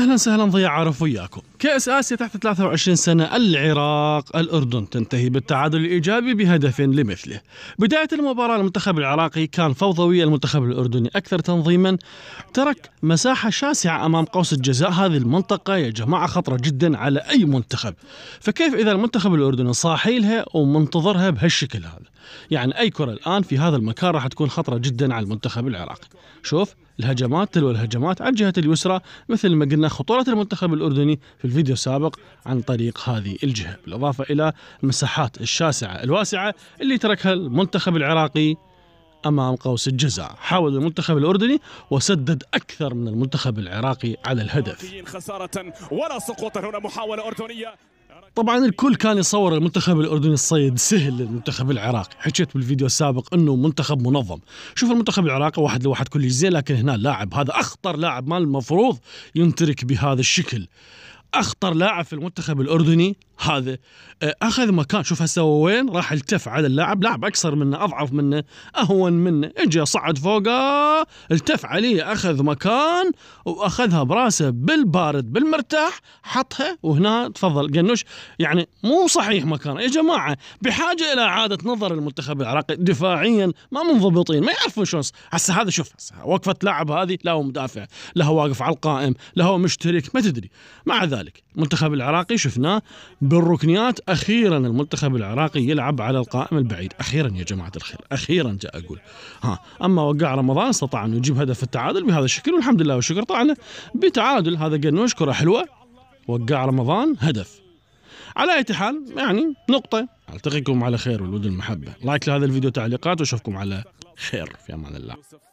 اهلا وسهلا ضياء عرف وياكم. كأس اسيا تحت 23 سنه العراق الاردن تنتهي بالتعادل الايجابي بهدف لمثله. بدايه المباراه المنتخب العراقي كان فوضوي المنتخب الاردني اكثر تنظيما ترك مساحه شاسعه امام قوس الجزاء هذه المنطقه يا جماعه خطره جدا على اي منتخب. فكيف اذا المنتخب الاردني صاحي لها ومنتظرها بهالشكل هذا؟ يعني اي كره الان في هذا المكان راح تكون خطره جدا على المنتخب العراقي. شوف الهجمات تلو الهجمات على الجهة اليسرى مثل ما قلنا خطورة المنتخب الأردني في الفيديو السابق عن طريق هذه الجهة بالإضافة إلى المساحات الشاسعة الواسعة اللي تركها المنتخب العراقي امام قوس الجزاء حاول المنتخب الاردني وسدد اكثر من المنتخب العراقي على الهدف خساره ولا سقوطا هنا محاوله اردنيه طبعا الكل كان يصور المنتخب الاردني الصيد سهل المنتخب العراقي حكيت بالفيديو السابق انه منتخب منظم شوف المنتخب العراقي واحد لواحد كل زين لكن هنا لاعب هذا اخطر لاعب ما المفروض ينترك بهذا الشكل اخطر لاعب في المنتخب الاردني هذا أه، اخذ مكان شوف هسه وين راح التف على اللاعب لاعب اكثر منه اضعف منه اهون منه اجى صعد فوقه التف عليه اخذ مكان واخذها براسه بالبارد بالمرتاح حطها وهنا تفضل قنوش يعني مو صحيح مكانه يا جماعه بحاجه الى اعاده نظر المنتخب العراقي دفاعيا ما منضبطين ما يعرفون شلون هسه هذا شوف هسه وقفه لاعب هذه لا هو مدافع لا هو واقف على القائم لا هو مشترك ما تدري مع ذلك المنتخب العراقي شفناه بالركنيات اخيرا المنتخب العراقي يلعب على القائم البعيد اخيرا يا جماعه الخير اخيرا جاء اقول ها اما وقع رمضان استطاع انه يجيب هدف التعادل بهذا الشكل والحمد لله والشكر طبعا بتعادل هذا قال نشكره حلوه وقع رمضان هدف على اي حال يعني نقطه التقيكم على خير والود المحبه لايك لهذا الفيديو تعليقات واشوفكم على خير في امان الله